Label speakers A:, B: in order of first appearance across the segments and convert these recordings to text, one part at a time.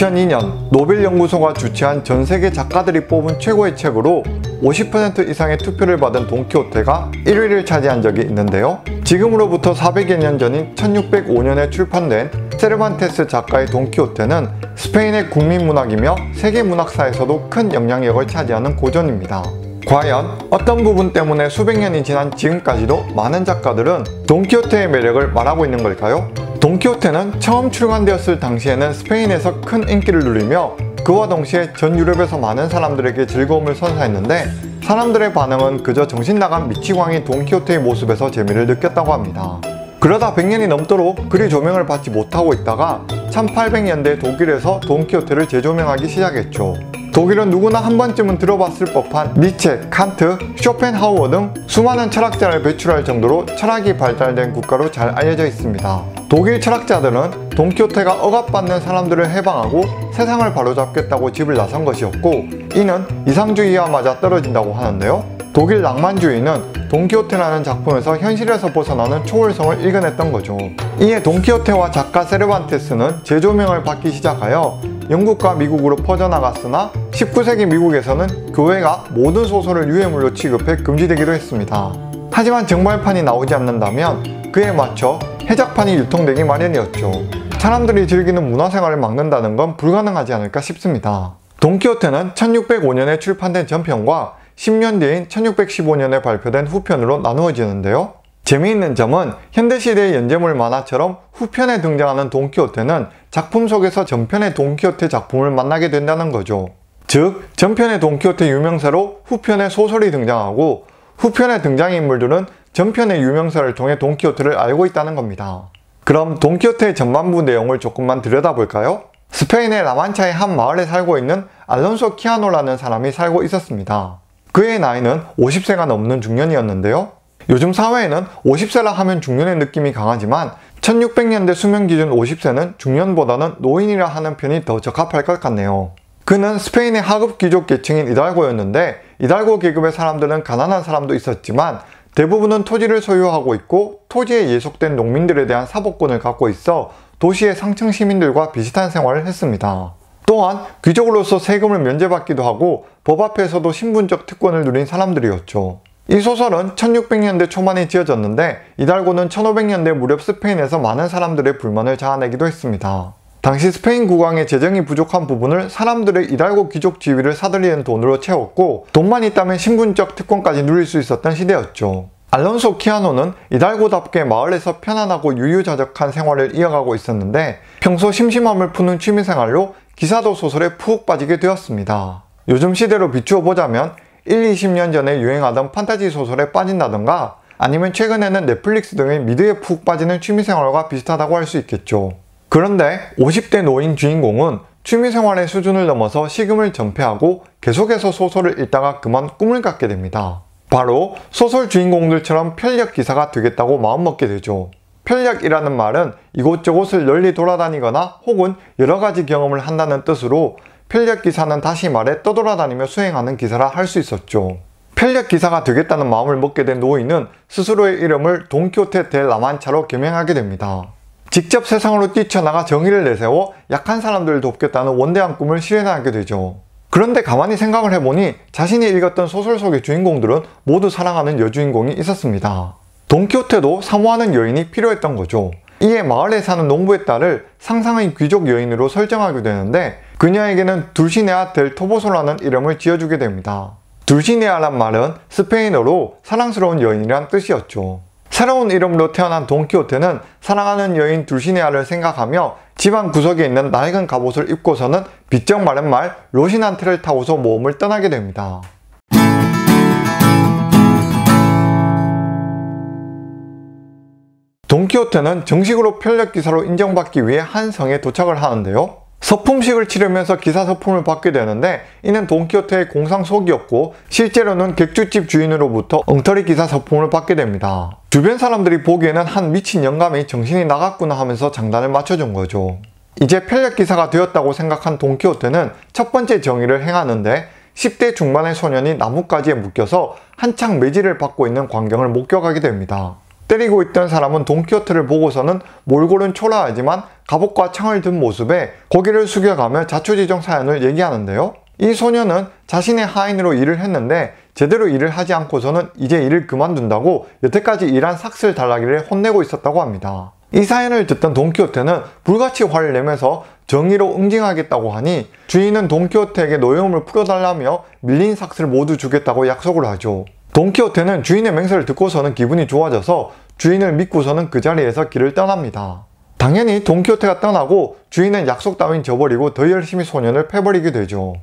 A: 2002년 노벨연구소가 주최한 전 세계 작가들이 뽑은 최고의 책으로 50% 이상의 투표를 받은 돈키호테가 1위를 차지한 적이 있는데요. 지금으로부터 400여 년 전인 1605년에 출판된 세르반테스 작가의 돈키호테는 스페인의 국민문학이며 세계문학사에서도 큰 영향력을 차지하는 고전입니다. 과연 어떤 부분 때문에 수백 년이 지난 지금까지도 많은 작가들은 돈키호테의 매력을 말하고 있는 걸까요? 돈키호테는 처음 출간되었을 당시에는 스페인에서 큰 인기를 누리며 그와 동시에 전 유럽에서 많은 사람들에게 즐거움을 선사했는데 사람들의 반응은 그저 정신나간 미치광이 돈키호테의 모습에서 재미를 느꼈다고 합니다. 그러다 100년이 넘도록 그리 조명을 받지 못하고 있다가 1800년대 독일에서 돈키호테를 재조명하기 시작했죠. 독일은 누구나 한 번쯤은 들어봤을 법한 니체, 칸트, 쇼펜하우어 등 수많은 철학자를 배출할 정도로 철학이 발달된 국가로 잘 알려져 있습니다. 독일 철학자들은 돈키호테가 억압받는 사람들을 해방하고 세상을 바로잡겠다고 집을 나선 것이었고 이는 이상주의와 맞아 떨어진다고 하는데요. 독일 낭만주의는 돈키호테라는 작품에서 현실에서 벗어나는 초월성을 이겨냈던 거죠. 이에 돈키호테와 작가 세르반테스는 재조명을 받기 시작하여 영국과 미국으로 퍼져나갔으나 19세기 미국에서는 교회가 모든 소설을 유해물로 취급해 금지되기도 했습니다. 하지만 정발판이 나오지 않는다면 그에 맞춰 해적판이 유통되기 마련이었죠. 사람들이 즐기는 문화생활을 막는다는 건 불가능하지 않을까 싶습니다. 돈키호테는 1605년에 출판된 전편과 10년 뒤인 1615년에 발표된 후편으로 나누어지는데요. 재미있는 점은 현대시대의 연재물 만화처럼 후편에 등장하는 돈키호테는 작품 속에서 전편의 돈키호테 작품을 만나게 된다는 거죠. 즉, 전편의 돈키호테 유명세로 후편의 소설이 등장하고 후편의 등장인물들은 전편의 유명세를 통해 돈키호테를 알고 있다는 겁니다. 그럼 돈키호테의 전반부 내용을 조금만 들여다볼까요? 스페인의 라만차의 한 마을에 살고 있는 알론소 키아노라는 사람이 살고 있었습니다. 그의 나이는 50세가 넘는 중년이었는데요. 요즘 사회에는 50세라 하면 중년의 느낌이 강하지만 1600년대 수명 기준 50세는 중년보다는 노인이라 하는 편이 더 적합할 것 같네요. 그는 스페인의 하급 귀족 계층인 이달고였는데 이달고 계급의 사람들은 가난한 사람도 있었지만 대부분은 토지를 소유하고 있고 토지에 예속된 농민들에 대한 사법권을 갖고 있어 도시의 상층 시민들과 비슷한 생활을 했습니다. 또한 귀족으로서 세금을 면제받기도 하고 법 앞에서도 신분적 특권을 누린 사람들이었죠. 이 소설은 1600년대 초반에 지어졌는데 이달고는 1500년대 무렵 스페인에서 많은 사람들의 불만을 자아내기도 했습니다. 당시 스페인 국왕의 재정이 부족한 부분을 사람들의 이달고 귀족 지위를 사들이는 돈으로 채웠고 돈만 있다면 신분적 특권까지 누릴 수 있었던 시대였죠. 알론소 키아노는 이달고답게 마을에서 편안하고 유유자적한 생활을 이어가고 있었는데 평소 심심함을 푸는 취미생활로 기사도 소설에 푹 빠지게 되었습니다. 요즘 시대로 비추어 보자면 1, 20년 전에 유행하던 판타지 소설에 빠진다던가 아니면 최근에는 넷플릭스 등의 미드에 푹 빠지는 취미생활과 비슷하다고 할 수 있겠죠. 그런데 50대 노인 주인공은 취미생활의 수준을 넘어서 식음을 전폐하고 계속해서 소설을 읽다가 그만 꿈을 갖게 됩니다. 바로 소설 주인공들처럼 편력 기사가 되겠다고 마음먹게 되죠. 편력이라는 말은 이곳저곳을 널리 돌아다니거나 혹은 여러가지 경험을 한다는 뜻으로 편력 기사는 다시 말해 떠돌아다니며 수행하는 기사라 할 수 있었죠. 편력 기사가 되겠다는 마음을 먹게 된 노인은 스스로의 이름을 동키호테델 라만차로 개명하게 됩니다. 직접 세상으로 뛰쳐나가 정의를 내세워 약한 사람들을 돕겠다는 원대한 꿈을 실현하게 되죠. 그런데 가만히 생각을 해보니 자신이 읽었던 소설 속의 주인공들은 모두 사랑하는 여주인공이 있었습니다. 돈키호테도 사모하는 여인이 필요했던 거죠. 이에 마을에 사는 농부의 딸을 상상의 귀족 여인으로 설정하게 되는데 그녀에게는 둘시네아 델 토보소라는 이름을 지어주게 됩니다. 둘시네아란 말은 스페인어로 사랑스러운 여인이란 뜻이었죠. 새로운 이름으로 태어난 돈키호테는 사랑하는 여인 둘시네아를 생각하며 집안 구석에 있는 낡은 갑옷을 입고서는 빗적 마른 말 로신한 테를 타고서 모험을 떠나게 됩니다. 돈키호테는 정식으로 편력기사로 인정받기 위해 한 성에 도착을 하는데요. 소품식을 치르면서 기사 소품을 받게 되는데 이는 돈키호테의 공상 속이었고 실제로는 객주집 주인으로부터 엉터리 기사 소품을 받게 됩니다. 주변 사람들이 보기에는 한 미친 영감이 정신이 나갔구나 하면서 장단을 맞춰준 거죠. 이제 편력 기사가 되었다고 생각한 돈키호테는 첫 번째 정의를 행하는데 10대 중반의 소년이 나뭇가지에 묶여서 한창 매질을 받고 있는 광경을 목격하게 됩니다. 때리고 있던 사람은 돈키호테를 보고서는 몰골은 초라하지만 갑옷과 창을 든 모습에 고개를 숙여가며 자초지종 사연을 얘기하는데요. 이 소녀는 자신의 하인으로 일을 했는데 제대로 일을 하지 않고서는 이제 일을 그만둔다고 여태까지 일한 삭슬 달라기를 혼내고 있었다고 합니다. 이 사연을 듣던 돈키호테는 불같이 화를 내면서 정의로 응징하겠다고 하니 주인은 돈키호테에게 노여움을 풀어달라며 밀린 삭스를 모두 주겠다고 약속을 하죠. 돈키호테는 주인의 맹세를 듣고서는 기분이 좋아져서 주인을 믿고서는 그 자리에서 길을 떠납니다. 당연히 돈키호테가 떠나고 주인은 약속 따윈 저버리고 더 열심히 소년을 패버리게 되죠.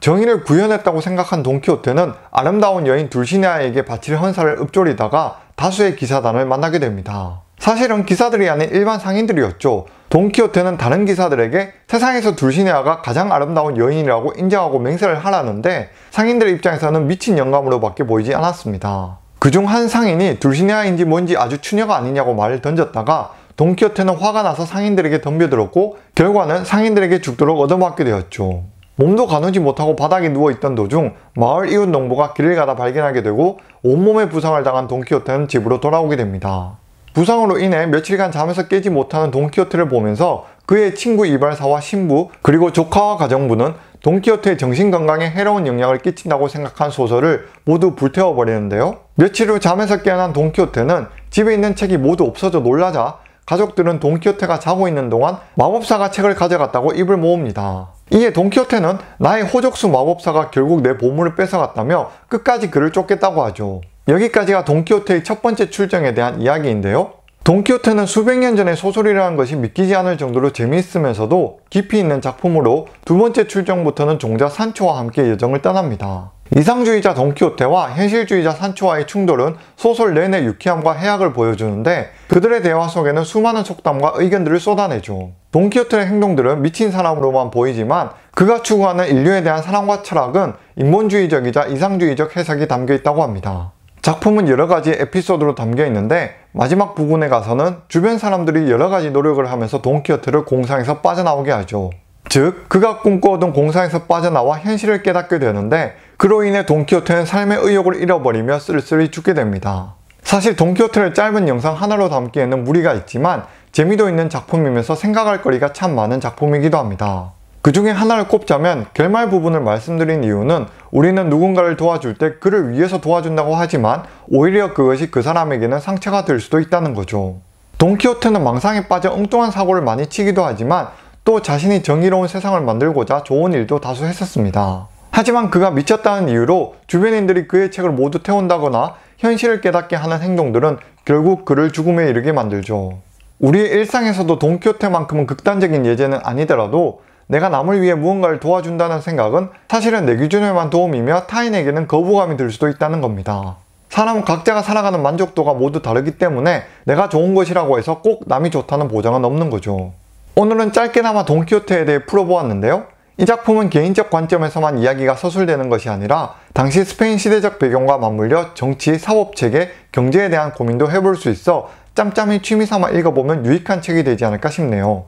A: 정의를 구현했다고 생각한 돈키호테는 아름다운 여인 둘시네아에게 바칠 헌사를 읊조리다가 다수의 기사단을 만나게 됩니다. 사실은 기사들이 아닌 일반 상인들이었죠. 돈키호테는 다른 기사들에게 세상에서 둘시네아가 가장 아름다운 여인이라고 인정하고 맹세를 하라는데 상인들 입장에서는 미친 영감으로밖에 보이지 않았습니다. 그중 한 상인이 둘시네아인지 뭔지 아주 추녀가 아니냐고 말을 던졌다가 돈키호테는 화가 나서 상인들에게 덤벼들었고 결과는 상인들에게 죽도록 얻어맞게 되었죠. 몸도 가누지 못하고 바닥에 누워있던 도중 마을 이웃 농부가 길을 가다 발견하게 되고 온몸에 부상을 당한 돈키호테는 집으로 돌아오게 됩니다. 부상으로 인해 며칠간 잠에서 깨지 못하는 돈키호테를 보면서 그의 친구 이발사와 신부 그리고 조카와 가정부는 돈키호테의 정신건강에 해로운 영향을 끼친다고 생각한 소설을 모두 불태워버리는데요. 며칠 후 잠에서 깨어난 돈키호테는 집에 있는 책이 모두 없어져 놀라자 가족들은 돈키호테가 자고 있는 동안 마법사가 책을 가져갔다고 입을 모읍니다. 이에 돈키호테는 나의 호적수 마법사가 결국 내 보물을 뺏어갔다며 끝까지 그를 쫓겠다고 하죠. 여기까지가 돈키호테의 첫 번째 출정에 대한 이야기인데요. 돈키호테는 수백 년 전의 소설이라는 것이 믿기지 않을 정도로 재미있으면서도 깊이 있는 작품으로 두 번째 출정부터는 종자 산초와 함께 여정을 떠납니다. 이상주의자 돈키호테와 현실주의자 산초와의 충돌은 소설 내내 유쾌함과 해악을 보여주는데 그들의 대화 속에는 수많은 속담과 의견들을 쏟아내죠. 돈키호테의 행동들은 미친 사람으로만 보이지만 그가 추구하는 인류에 대한 사랑과 철학은 인본주의적이자 이상주의적 해석이 담겨 있다고 합니다. 작품은 여러 가지 에피소드로 담겨 있는데 마지막 부분에 가서는 주변 사람들이 여러 가지 노력을 하면서 돈키호테를 공상에서 빠져나오게 하죠. 즉, 그가 꿈꾸오던 공상에서 빠져나와 현실을 깨닫게 되는데 그로 인해 돈키호테는 삶의 의욕을 잃어버리며 쓸쓸히 죽게 됩니다. 사실 돈키호테를 짧은 영상 하나로 담기에는 무리가 있지만 재미도 있는 작품이면서 생각할 거리가 참 많은 작품이기도 합니다. 그 중에 하나를 꼽자면 결말 부분을 말씀드린 이유는 우리는 누군가를 도와줄 때 그를 위해서 도와준다고 하지만 오히려 그것이 그 사람에게는 상처가 될 수도 있다는 거죠. 돈키호테는 망상에 빠져 엉뚱한 사고를 많이 치기도 하지만 또 자신이 정의로운 세상을 만들고자 좋은 일도 다수 했었습니다. 하지만 그가 미쳤다는 이유로 주변인들이 그의 책을 모두 태운다거나 현실을 깨닫게 하는 행동들은 결국 그를 죽음에 이르게 만들죠. 우리의 일상에서도 돈키호테만큼은 극단적인 예제는 아니더라도 내가 남을 위해 무언가를 도와준다는 생각은 사실은 내 기준에만 도움이며 타인에게는 거부감이 들 수도 있다는 겁니다. 사람은 각자가 살아가는 만족도가 모두 다르기 때문에 내가 좋은 것이라고 해서 꼭 남이 좋다는 보장은 없는 거죠. 오늘은 짧게나마 돈키호테에 대해 풀어보았는데요. 이 작품은 개인적 관점에서만 이야기가 서술되는 것이 아니라 당시 스페인 시대적 배경과 맞물려 정치, 사법, 체계, 경제에 대한 고민도 해볼 수 있어 짬짬이 취미삼아 읽어보면 유익한 책이 되지 않을까 싶네요.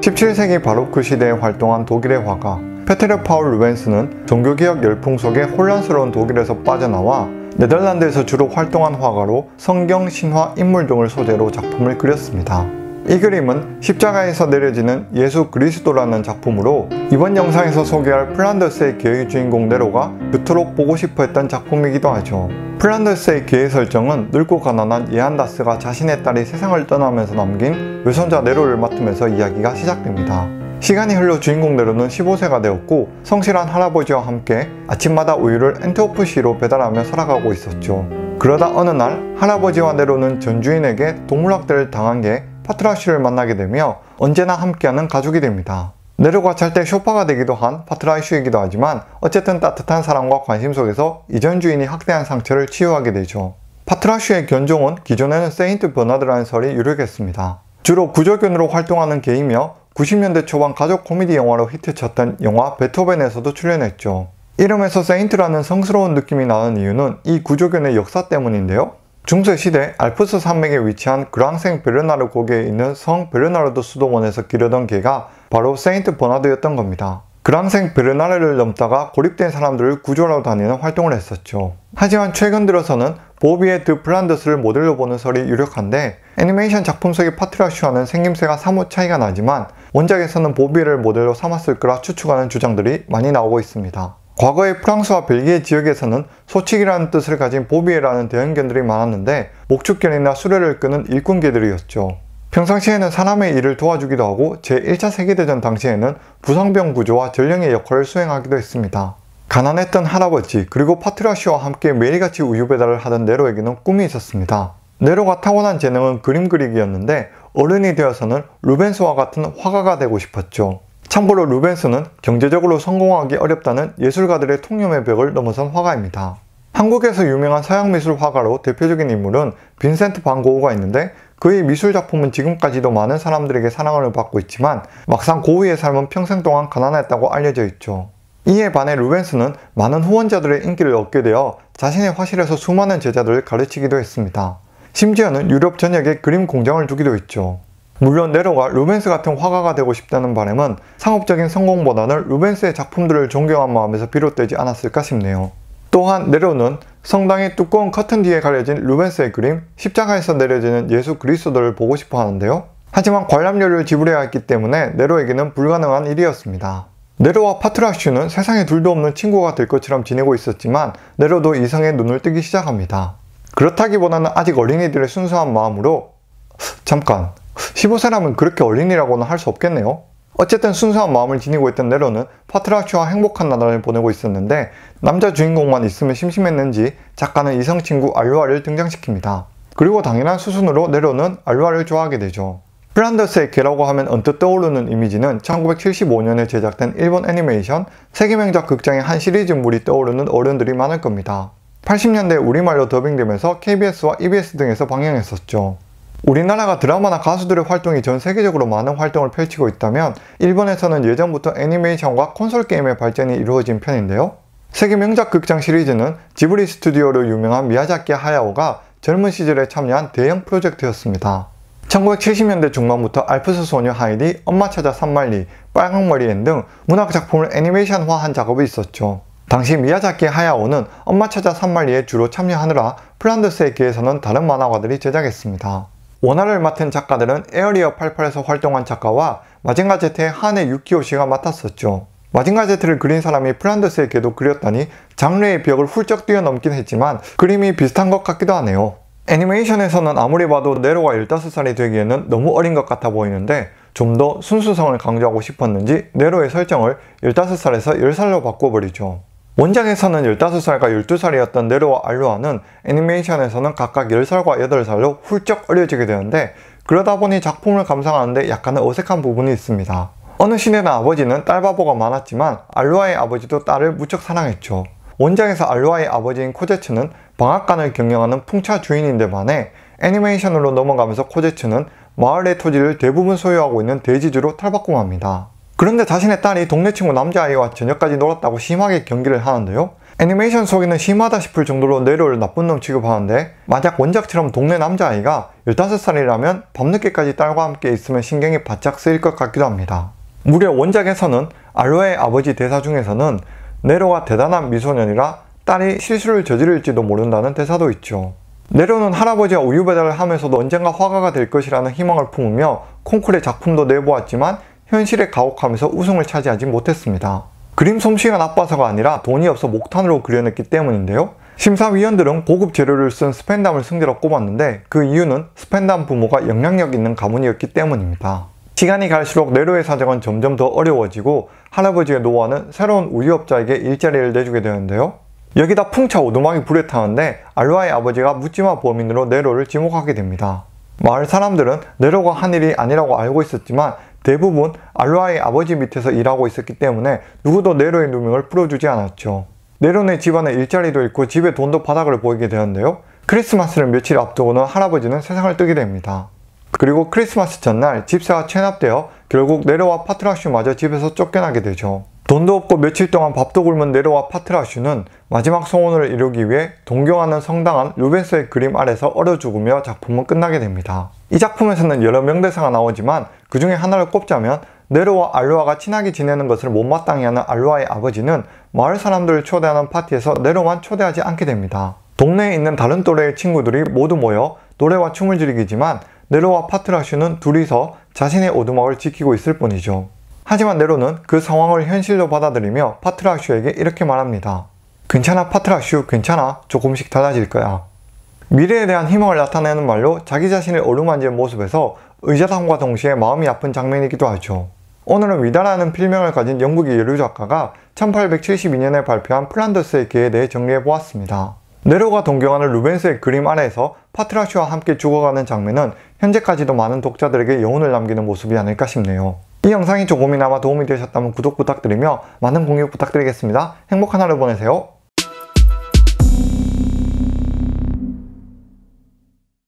A: 17세기 바로크 시대에 활동한 독일의 화가 페테르 파울 루벤스는 종교개혁 열풍 속에 혼란스러운 독일에서 빠져나와 네덜란드에서 주로 활동한 화가로 성경, 신화, 인물 등을 소재로 작품을 그렸습니다. 이 그림은 십자가에서 내려지는 예수 그리스도라는 작품으로 이번 영상에서 소개할 플란더스의 기의 주인공 네로가 그토록 보고 싶어 했던 작품이기도 하죠. 플란더스의 기의 설정은 늙고 가난한 예한다스가 자신의 딸이 세상을 떠나면서 남긴 외손자 네로를 맡으면서 이야기가 시작됩니다. 시간이 흘러 주인공 네로는 15세가 되었고 성실한 할아버지와 함께 아침마다 우유를 엔트오프시로 배달하며 살아가고 있었죠. 그러다 어느 날 할아버지와 네로는 전주인에게 동물학대를 당한 게 파트라슈를 만나게 되며 언제나 함께하는 가족이 됩니다. 내려가 잘때 쇼파가 되기도 한 파트라이슈이기도 하지만 어쨌든 따뜻한 사랑과 관심 속에서 이전 주인이 확대한 상처를 치유하게 되죠. 파트라슈의 견종은 기존에는 세인트 버나드라는 설이 유력했습니다. 주로 구조견으로 활동하는 개이며 90년대 초반 가족 코미디 영화로 히트쳤던 영화 베토벤에서도 출연했죠. 이름에서 세인트라는 성스러운 느낌이 나는 이유는 이 구조견의 역사 때문인데요. 중세시대 알프스 산맥에 위치한 그랑생 베르나르 고개에 있는 성 베르나르도 수도원에서 기르던 개가 바로 세인트 버나드였던 겁니다. 그랑생 베르나르를 넘다가 고립된 사람들을 구조하러 다니는 활동을 했었죠. 하지만 최근 들어서는 보비의 드 플란더스를 모델로 보는 설이 유력한데 애니메이션 작품 속의 파트라슈와는 생김새가 사뭇 차이가 나지만 원작에서는 보비를 모델로 삼았을 거라 추측하는 주장들이 많이 나오고 있습니다. 과거에 프랑스와 벨기에 지역에서는 소치기라는 뜻을 가진 보비에라는 대형견들이 많았는데 목축견이나 수레를 끄는 일꾼개들이었죠. 평상시에는 사람의 일을 도와주기도 하고 제1차 세계대전 당시에는 부상병 구조와 전령의 역할을 수행하기도 했습니다. 가난했던 할아버지 그리고 파트라시와 함께 매일같이 우유 배달을 하던 네로에게는 꿈이 있었습니다. 네로가 타고난 재능은 그림 그리기였는데 어른이 되어서는 루벤스와 같은 화가가 되고 싶었죠. 참고로 루벤스는 경제적으로 성공하기 어렵다는 예술가들의 통념의 벽을 넘어선 화가입니다. 한국에서 유명한 서양 미술 화가로 대표적인 인물은 빈센트 반고우가 있는데 그의 미술 작품은 지금까지도 많은 사람들에게 사랑을 받고 있지만 막상 고우의 삶은 평생 동안 가난했다고 알려져 있죠. 이에 반해 루벤스는 많은 후원자들의 인기를 얻게 되어 자신의 화실에서 수많은 제자들을 가르치기도 했습니다. 심지어는 유럽 전역에 그림 공장을 두기도 했죠. 물론 네로가 루벤스 같은 화가가 되고 싶다는 바람은 상업적인 성공보다는 루벤스의 작품들을 존경한 마음에서 비롯되지 않았을까 싶네요. 또한 네로는 성당의 두꺼운 커튼 뒤에 가려진 루벤스의 그림 십자가에서 내려지는 예수 그리스도를 보고 싶어 하는데요. 하지만 관람료를 지불해야 했기 때문에 네로에게는 불가능한 일이었습니다. 네로와 파트라슈는 세상에 둘도 없는 친구가 될 것처럼 지내고 있었지만 네로도 이상의 눈을 뜨기 시작합니다. 그렇다기보다는 아직 어린이들의 순수한 마음으로 잠깐 15세라면 그렇게 어린이라고는 할 수 없겠네요. 어쨌든 순수한 마음을 지니고 있던 네로는 파트라슈와 행복한 나날을 보내고 있었는데 남자 주인공만 있으면 심심했는지 작가는 이성 친구 알루아를 등장시킵니다. 그리고 당연한 수순으로 네로는 알루아를 좋아하게 되죠. 플란더스의 개라고 하면 언뜻 떠오르는 이미지는 1975년에 제작된 일본 애니메이션 세계명작 극장의 한 시리즈물이 떠오르는 어른들이 많을 겁니다. 80년대 우리말로 더빙되면서 KBS와 EBS 등에서 방영했었죠. 우리나라가 드라마나 가수들의 활동이 전 세계적으로 많은 활동을 펼치고 있다면 일본에서는 예전부터 애니메이션과 콘솔 게임의 발전이 이루어진 편인데요. 세계 명작 극장 시리즈는 지브리 스튜디오로 유명한 미야자키 하야오가 젊은 시절에 참여한 대형 프로젝트였습니다. 1970년대 중반부터 알프스 소녀 하이디, 엄마 찾아 산말리, 빨강머리앤 등 문학 작품을 애니메이션화한 작업이 있었죠. 당시 미야자키 하야오는 엄마 찾아 산말리에 주로 참여하느라 플란드스의 기에서는 다른 만화가들이 제작했습니다. 원화를 맡은 작가들은 에어리어 88에서 활동한 작가와 마징가 제트의 한해 유키오 씨가 맡았었죠. 마징가 제트를 그린 사람이 프란데스의 개도 그렸다니 장르의 벽을 훌쩍 뛰어넘긴 했지만 그림이 비슷한 것 같기도 하네요. 애니메이션에서는 아무리 봐도 네로가 15살이 되기에는 너무 어린 것 같아 보이는데 좀 더 순수성을 강조하고 싶었는지 네로의 설정을 15살에서 10살로 바꿔버리죠. 원작에서는 15살과 12살이었던 네로와 알루아는 애니메이션에서는 각각 10살과 8살로 훌쩍 어려지게 되는데 그러다 보니 작품을 감상하는데 약간의 어색한 부분이 있습니다. 어느 시대나 아버지는 딸바보가 많았지만 알루아의 아버지도 딸을 무척 사랑했죠. 원작에서 알루아의 아버지인 코제츠는 방앗간을 경영하는 풍차 주인인데 반해 애니메이션으로 넘어가면서 코제츠는 마을의 토지를 대부분 소유하고 있는 대지주로 탈바꿈합니다. 그런데 자신의 딸이 동네 친구 남자아이와 저녁까지 놀았다고 심하게 경기를 하는데요. 애니메이션 속에는 심하다 싶을 정도로 내로를 나쁜 놈 취급하는데 만약 원작처럼 동네 남자아이가 15살이라면 밤늦게까지 딸과 함께 있으면 신경이 바짝 쓰일 것 같기도 합니다. 무려 원작에서는 알로의 아버지 대사 중에서는 네로가 대단한 미소년이라 딸이 실수를 저지를지도 모른다는 대사도 있죠. 네로는 할아버지와 우유 배달을 하면서도 언젠가 화가가 될 것이라는 희망을 품으며 콩쿨의 작품도 내보았지만 현실에 가혹하면서 우승을 차지하지 못했습니다. 그림 솜씨가 나빠서가 아니라 돈이 없어 목탄으로 그려냈기 때문인데요. 심사위원들은 고급 재료를 쓴 스펜담을 승자로 꼽았는데 그 이유는 스펜담 부모가 영향력 있는 가문이었기 때문입니다. 시간이 갈수록 네로의 사정은 점점 더 어려워지고 할아버지의 노화는 새로운 우유업자에게 일자리를 내주게 되는데요. 여기다 풍차 오두막이 불에 타는데 알로아의 아버지가 묻지마 범인으로 네로를 지목하게 됩니다. 마을 사람들은 네로가 한 일이 아니라고 알고 있었지만 대부분 알로아의 아버지 밑에서 일하고 있었기 때문에 누구도 네로의 누명을 풀어주지 않았죠. 네로네 집안에 일자리도 있고 집에 돈도 바닥을 보이게 되었는데요. 크리스마스를 며칠 앞두고는 할아버지는 세상을 뜨게 됩니다. 그리고 크리스마스 전날 집사와 체납되어 결국 네로와 파트라슈마저 집에서 쫓겨나게 되죠. 돈도 없고 며칠 동안 밥도 굶은 네로와 파트라슈는 마지막 소원을 이루기 위해 동경하는 성당한 루벤스의 그림 아래서 얼어 죽으며 작품은 끝나게 됩니다. 이 작품에서는 여러 명대사가 나오지만 그 중에 하나를 꼽자면 네로와 알로아가 친하게 지내는 것을 못마땅히 하는 알로아의 아버지는 마을 사람들을 초대하는 파티에서 네로만 초대하지 않게 됩니다. 동네에 있는 다른 또래의 친구들이 모두 모여 노래와 춤을 즐기지만 네로와 파트라슈는 둘이서 자신의 오두막을 지키고 있을 뿐이죠. 하지만 네로는 그 상황을 현실로 받아들이며 파트라슈에게 이렇게 말합니다. 괜찮아 파트라슈 괜찮아 조금씩 달라질 거야. 미래에 대한 희망을 나타내는 말로 자기 자신을 어루만지는 모습에서 의자상과 동시에 마음이 아픈 장면이기도 하죠. 오늘은 위다라는 필명을 가진 영국의 여류 작가가 1872년에 발표한 플란더스의 개에 대해 정리해보았습니다. 네로가 동경하는 루벤스의 그림 아래에서 파트라슈와 함께 죽어가는 장면은 현재까지도 많은 독자들에게 여운을 남기는 모습이 아닐까 싶네요. 이 영상이 조금이나마 도움이 되셨다면 구독 부탁드리며 많은 공유 부탁드리겠습니다. 행복한 하루 보내세요.